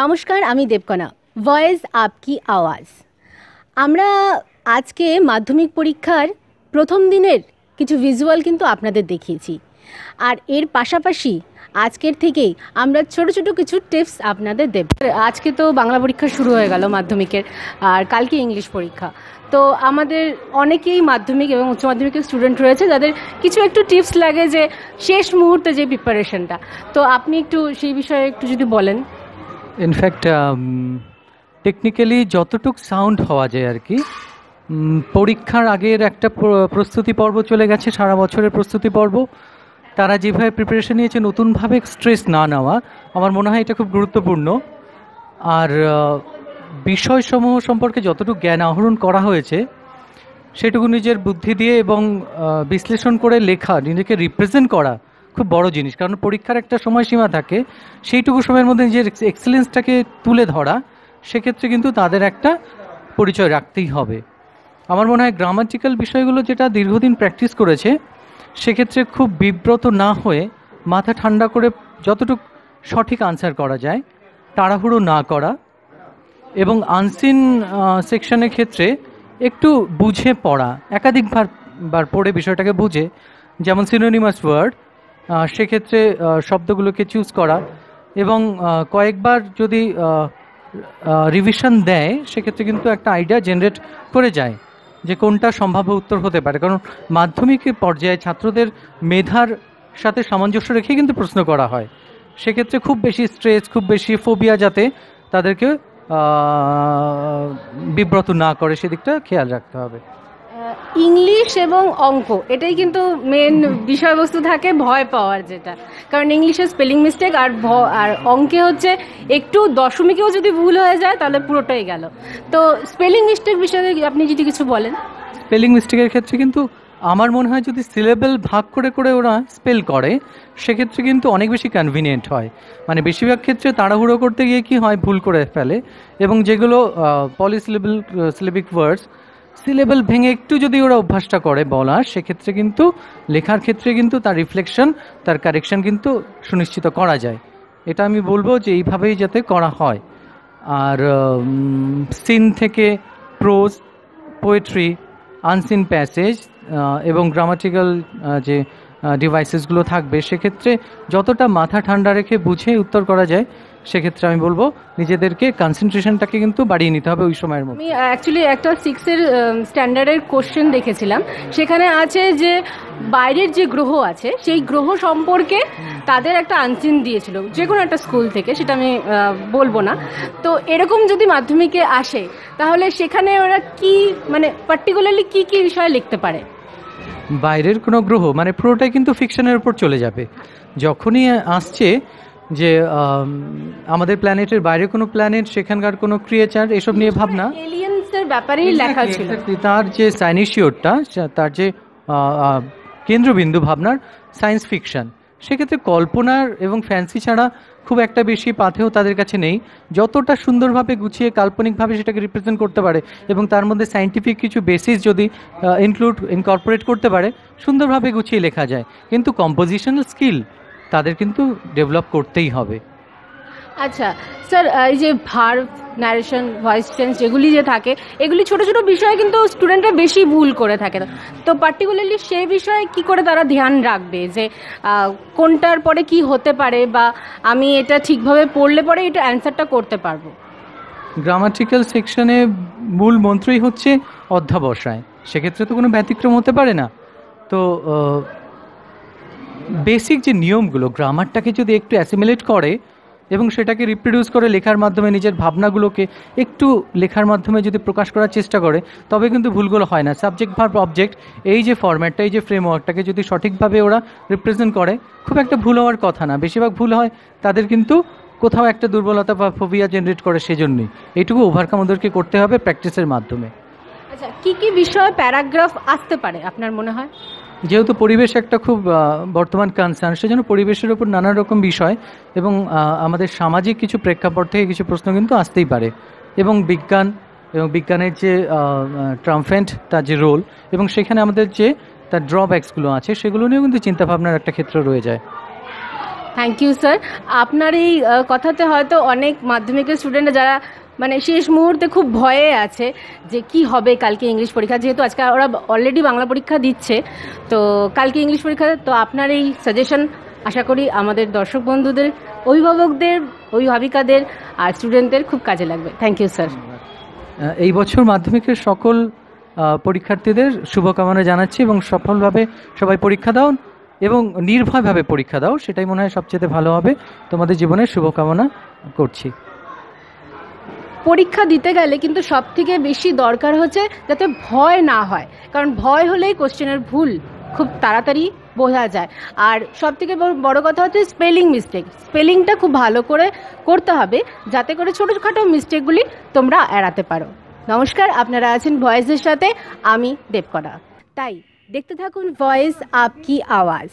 নমস্কার আমি দেবকনা ভয়েস কি আওয়াজ আমরা আজকে মাধ্যমিক পরীক্ষার প্রথম দিনের কিছু ভিজুয়াল কিন্তু আপনাদের দেখিয়েছি আর এর পাশাপাশি আজকের থেকেই আমরা ছোট ছোট কিছু টিপস আপনাদের দেব আজকে তো বাংলা পরীক্ষা শুরু হয়ে গেল মাধ্যমিকের আর কালকে ইংলিশ পরীক্ষা তো আমাদের অনেকেই মাধ্যমিক এবং উচ্চ মাধ্যমিকের স্টুডেন্ট রয়েছে যাদের কিছু একটু টিপস লাগে যে শেষ মুহূর্তে যে প্রিপারেশনটা তো আপনি একটু সেই বিষয়ে একটু যদি বলেন ইনফ্যাক্ট টেকনিক্যালি um, যতটুক সাউন্ড হওয়া যায় আর কি পরীক্ষার আগের একটা প্রস্তুতি পর্ব চলে গেছে সারা বছরের প্রস্তুতি পর্ব তারা যেভাবে প্রিপারেশন নিয়েছে নতুনভাবে স্ট্রেস না নেওয়া আমার মনে হয় এটা খুব গুরুত্বপূর্ণ আর বিষয়সমূহ সম্পর্কে যতটুকু জ্ঞান আহরণ করা হয়েছে সেটুকু নিজের বুদ্ধি দিয়ে এবং বিশ্লেষণ করে লেখা নিজেকে রিপ্রেজেন্ট করা খুব বড় জিনিস কারণ পরীক্ষার একটা সময়সীমা থাকে সেইটুকু সময়ের মধ্যে নিজের এক্সেলেন্সটাকে তুলে ধরা সেক্ষেত্রে কিন্তু তাদের একটা পরিচয় রাখতেই হবে আমার মনে হয় গ্রামাটিক্যাল বিষয়গুলো যেটা দীর্ঘদিন প্র্যাকটিস করেছে সেক্ষেত্রে খুব বিব্রত না হয়ে মাথা ঠান্ডা করে যতটুকু সঠিক আনসার করা যায় তাড়াহুড়ো না করা এবং আনসিন সেকশনের ক্ষেত্রে একটু বুঝে পড়া একাধিকবার বার পড়ে বিষয়টাকে বুঝে যেমন সিনোনিমাস ওয়ার্ড সেক্ষেত্রে শব্দগুলোকে চুজ করা এবং কয়েকবার যদি রিভিশন দেয় সেক্ষেত্রে কিন্তু একটা আইডিয়া জেনারেট করে যায় যে কোনটা সম্ভাব্য উত্তর হতে পারে কারণ মাধ্যমিক পর্যায়ে ছাত্রদের মেধার সাথে সামঞ্জস্য রেখে কিন্তু প্রশ্ন করা হয় সেক্ষেত্রে খুব বেশি স্ট্রেস খুব বেশি ফোবিয়া যাতে তাদেরকে বিব্রত না করে সেদিকটা খেয়াল রাখতে হবে ইংলিশ এবং অঙ্ক এটাই কিন্তু মেন বিষয়বস্তু থাকে ভয় পাওয়ার যেটা কারণ ইংলিশে স্পেলিং মিস্টেক আর ভ আর অঙ্কে হচ্ছে একটু দশমিকেও যদি ভুল হয়ে যায় তাহলে পুরোটাই গেল তো স্পেলিং মিস্টেক বিষয়ে আপনি যদি কিছু বলেন স্পেলিং মিস্টেকের ক্ষেত্রে কিন্তু আমার মনে হয় যদি সিলেবেল ভাগ করে করে ওরা স্পেল করে সেক্ষেত্রে কিন্তু অনেক বেশি কনভিনিয়েন্ট হয় মানে বেশিরভাগ ক্ষেত্রে তাড়াহুড়ো করতে গিয়ে কি হয় ভুল করে ফেলে এবং যেগুলো পলিসিলেবল সিলেবিক ওয়ার্ডস সিলেবেল ভেঙে একটু যদি ওরা অভ্যাসটা করে বলার সেক্ষেত্রে কিন্তু লেখার ক্ষেত্রে কিন্তু তার রিফ্লেকশন তার কারেকশন কিন্তু সুনিশ্চিত করা যায় এটা আমি বলবো যে এইভাবেই যাতে করা হয় আর সিন থেকে প্রোজ পোয়েট্রি আনসিন প্যাসেজ এবং গ্রামাটিক্যাল যে ডিভাইসেসগুলো থাকবে সেক্ষেত্রে যতটা মাথা ঠান্ডা রেখে বুঝে উত্তর করা যায় সেক্ষেত্রে আমি বলবো নিজেদেরকে কনসেন্ট্রেশনটাকে কিন্তু বাড়িয়ে নিতে হবে ওই সময়ের মধ্যে আমি অ্যাকচুয়ালি একটা সিক্সের স্ট্যান্ডার্ডের কোশ্চেন দেখেছিলাম সেখানে আছে যে বাইরের যে গ্রহ আছে সেই গ্রহ সম্পর্কে তাদের একটা আনসিন দিয়েছিল যে কোনো একটা স্কুল থেকে সেটা আমি বলবো না তো এরকম যদি মাধ্যমিকে আসে তাহলে সেখানে ওরা কি মানে পার্টিকুলারলি কি কি বিষয়ে লিখতে পারে বাইরের কোনো গ্রহ মানে পুরোটাই কিন্তু ফিকশনের উপর চলে যাবে যখনই আসছে যে আমাদের প্ল্যানেটের বাইরে কোনো প্ল্যানেট সেখানকার কোনো ক্রিয়েচার এসব নিয়ে ভাবনা এলিয়েন্সের ব্যাপারেই লেখা ছিল তার যে সাইনিশিওরটা তার যে কেন্দ্রবিন্দু ভাবনার সায়েন্স ফিকশন সেক্ষেত্রে কল্পনার এবং ফ্যান্সি ছাড়া খুব একটা বেশি পাথেও তাদের কাছে নেই যতটা সুন্দরভাবে গুছিয়ে কাল্পনিকভাবে সেটাকে রিপ্রেজেন্ট করতে পারে এবং তার মধ্যে সাইন্টিফিক কিছু বেসিস যদি ইনক্লুড ইনকর্পোরেট করতে পারে সুন্দরভাবে গুছিয়ে লেখা যায় কিন্তু কম্পোজিশনাল স্কিল তাদের কিন্তু ডেভেলপ করতেই হবে আচ্ছা স্যার এই যে ভার্ভ ন্যারেশন ভয়েস চেঞ্জ এগুলি যে থাকে এগুলি ছোট ছোট বিষয়ে কিন্তু স্টুডেন্টরা বেশি ভুল করে থাকে তো পার্টিকুলারলি সে বিষয়ে কি করে তারা ধ্যান রাখবে যে কোনটার পরে কি হতে পারে বা আমি এটা ঠিকভাবে পড়লে পরে এটা অ্যান্সারটা করতে পারবো গ্রামাটিক্যাল সেকশনে মূল মন্ত্রই হচ্ছে অধ্যাবসায় সেক্ষেত্রে তো কোনো ব্যতিক্রম হতে পারে না তো বেসিক যে নিয়মগুলো গ্রামারটাকে যদি একটু অ্যাসিমিলেট করে এবং সেটাকে রিপ্রোডিউস করে লেখার মাধ্যমে নিজের ভাবনাগুলোকে একটু লেখার মাধ্যমে যদি প্রকাশ করার চেষ্টা করে তবে কিন্তু ভুলগুলো হয় না সাবজেক্ট ভার অবজেক্ট এই যে ফর্ম্যাটটা এই যে ফ্রেমওয়ার্কটাকে যদি সঠিকভাবে ওরা রিপ্রেজেন্ট করে খুব একটা ভুল হওয়ার কথা না বেশিরভাগ ভুল হয় তাদের কিন্তু কোথাও একটা দুর্বলতা বা ফোবিয়া জেনারেট করে সেজন্যই এইটুকু ওভারকাম ওদেরকে করতে হবে প্র্যাকটিসের মাধ্যমে আচ্ছা কী কী বিষয়ে প্যারাগ্রাফ আসতে পারে আপনার মনে হয় যেহেতু পরিবেশ একটা খুব বর্তমান কনসার্ন সেজন্য পরিবেশের উপর নানা রকম বিষয় এবং আমাদের সামাজিক কিছু প্রেক্ষাপট থেকে কিছু প্রশ্ন কিন্তু আসতেই পারে এবং বিজ্ঞান এবং বিজ্ঞানের যে ট্রাম্পেন্ট তার যে রোল এবং সেখানে আমাদের যে তার ড্রব্যাক্সগুলো আছে সেগুলো নিয়েও কিন্তু চিন্তাভাবনার একটা ক্ষেত্র রয়ে যায় থ্যাংক ইউ স্যার আপনার এই কথাতে হয়তো অনেক মাধ্যমিকের স্টুডেন্ট যারা মানে শেষ মুহূর্তে খুব ভয়ে আছে যে কি হবে কালকে ইংলিশ পরীক্ষা যেহেতু আজকে ওরা অলরেডি বাংলা পরীক্ষা দিচ্ছে তো কালকে ইংলিশ পরীক্ষা তো আপনার এই সাজেশন আশা করি আমাদের দর্শক বন্ধুদের অভিভাবকদের অভিভাবিকাদের আর স্টুডেন্টদের খুব কাজে লাগবে থ্যাংক ইউ স্যার এই বছর মাধ্যমিকের সকল পরীক্ষার্থীদের শুভকামনা জানাচ্ছি এবং সফলভাবে সবাই পরীক্ষা দাও এবং নির্ভয়ভাবে পরীক্ষা দাও সেটাই মনে হয় সবচেয়ে ভালো হবে তোমাদের জীবনের শুভকামনা করছি পরীক্ষা দিতে গেলে কিন্তু সব থেকে বেশি দরকার হচ্ছে যাতে ভয় না হয় কারণ ভয় হলেই কোশ্চেনের ভুল খুব তাড়াতাড়ি বোঝা যায় আর সব থেকে বড় কথা হচ্ছে স্পেলিং মিস্টেক স্পেলিংটা খুব ভালো করে করতে হবে যাতে করে ছোটোখাটো মিস্টেকগুলি তোমরা এড়াতে পারো নমস্কার আপনারা আছেন ভয়েসের সাথে আমি দেবকরা তাই দেখতে থাকুন ভয়েস আপ কি আওয়াজ